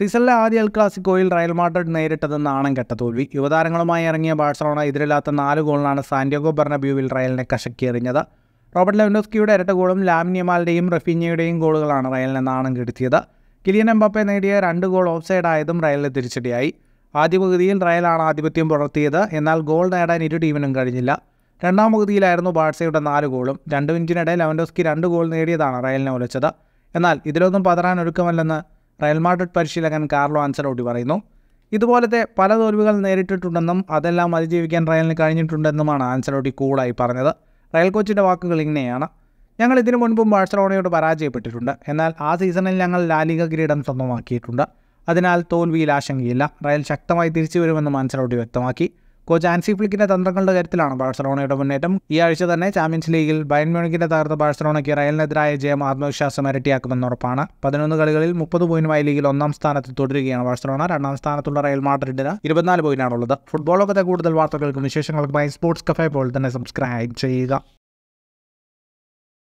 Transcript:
സീസണിലെ ആദ്യ L ക്ലാസിക്കോയിൽ Real Madrid നേരിട്ടത് നാണം കെട്ട തോൽവി യുവതാരങ്ങളുമായി ഇറങ്ങിയ ബാഴ്സലോണ എതിരില്ലാത്ത നാല് ഗോളിനാണ് സാന്റിയാഗോ ബെർണബ്യൂവിൽ റയലിനെ കശക്കിയെറിഞ്ഞത് റോബർട്ട് ലെവൻഡോസ്കിയുടെ ഇരട്ട ഗോളും ലാമിനിയമാലിൻ്റെയും റഫീഞ്ഞയുടെയും ഗോളുകളാണ് റയലിനെ നാണം കെടുത്തിയത് കിലിയൻ എംബപ്പെ നേടിയ രണ്ട് ഗോൾ ഓഫ്സൈഡ് ആയതും റയലിന് തിരിച്ചടിയായി ആദ്യ പകുതിയിൽ റയലാണ് ആധിപത്യം പുലർത്തിയത് എന്നാൽ ഗോൾ നേടാൻ ഇരു ടീമിനും കഴിഞ്ഞില്ല രണ്ടാം പകുതിയിലായിരുന്നു ബാഴ്സയുടെ നാല് ഗോളും രണ്ട് മിനിറ്റിനിടെ ലെവൻഡോസ്കി രണ്ട് ഗോൾ നേടിയതാണ് റയലിനെ ഒലച്ചത് എന്നാൽ ഇതിലൊന്നും പതറാൻ ഒരുക്കമല്ലെന്ന് റയൽ മാഡ്രിഡ് പരിശീലകൻ കാർലോ അൻസലോട്ടി പറയുന്നു ഇതുപോലത്തെ പല തോൽവികൾ നേരിട്ടിട്ടുണ്ടെന്നും അതെല്ലാം അതിജീവിക്കാൻ റയലിന് കഴിഞ്ഞിട്ടുണ്ടെന്നുമാണ് ആൻസലോട്ടി കൂളായി പറഞ്ഞത് റയൽ കോച്ചിൻ്റെ വാക്കുകൾ ഇങ്ങനെയാണ് ഞങ്ങൾ ഇതിനു മുൻപും ബാഴ്സലോണയോട് പരാജയപ്പെട്ടിട്ടുണ്ട് എന്നാൽ ആ സീസണിൽ ഞങ്ങൾ ലാലിക കിരീടം സ്വന്തമാക്കിയിട്ടുണ്ട് അതിനാൽ തോൽവിയിൽ ആശങ്കയില്ല റയൽ ശക്തമായി തിരിച്ചു വരുമെന്നും ആൻസലോട്ടി വ്യക്തമാക്കി കോച്ച് ആൻസി ഫ്ലിക്കിന്റെ തന്ത്രങ്ങളുടെ കാര്യത്തിലാണ് ബാഴ്സലോണയുടെ മുന്നേറ്റം ഈ ആഴ്ച തന്നെ ചാമ്പ്യൻസ് ലീഗിൽ ബയൻ മ്യൂണിക്കിന്റെ തകർത്ത ബാഴ്സലോണയ്ക്ക് റയലിനെതിരായ ജയം ആത്മവിശ്വാസം ഇരട്ടിയാക്കുമെന്ന് ഉറപ്പാണ് പതിനൊന്ന് കളികളിൽ മുപ്പത് പോയിന്റുമായി ലീഗിൽ ഒന്നാം സ്ഥാനത്ത് തുടരുകയാണ് ബാഴ്സലോണ രണ്ടാം സ്ഥാനത്തുള്ള റയൽ മാഡ്രിഡിന് ഇരുപത്തിനാല് പോയിന്റാണുള്ളത് ഫുട്ബോൾ ലോകത്തെ കൂടുതൽ വാർത്തകൾക്കും വിശേഷങ്ങൾക്കുമായി സ്പോർട്സ് കഫേ പോലെ തന്നെ സബ്സ്ക്രൈബ് ചെയ്യുക